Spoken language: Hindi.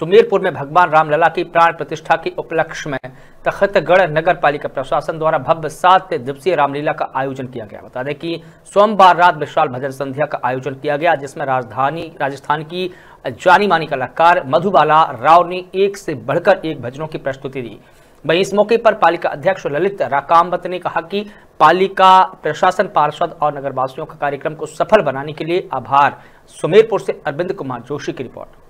सुमेरपुर में भगवान रामलला की प्राण प्रतिष्ठा के उपलक्ष्य में तखतगढ़ नगर पालिका प्रशासन द्वारा भव्य सात दिवसीय रामलीला का आयोजन किया गया बता दें कि सोमवार रात विशाल भजन संध्या का आयोजन किया गया जिसमें राजधानी राजस्थान की जानी मानी कलाकार मधुबाला राव ने एक से बढ़कर एक भजनों की प्रस्तुति दी वहीं इस मौके पर पालिका अध्यक्ष ललित राकामवत ने कहा कि पालिका प्रशासन पार्षद और नगरवासियों का कार्यक्रम को सफल बनाने के लिए आभार सुमेरपुर से अरविंद कुमार जोशी की रिपोर्ट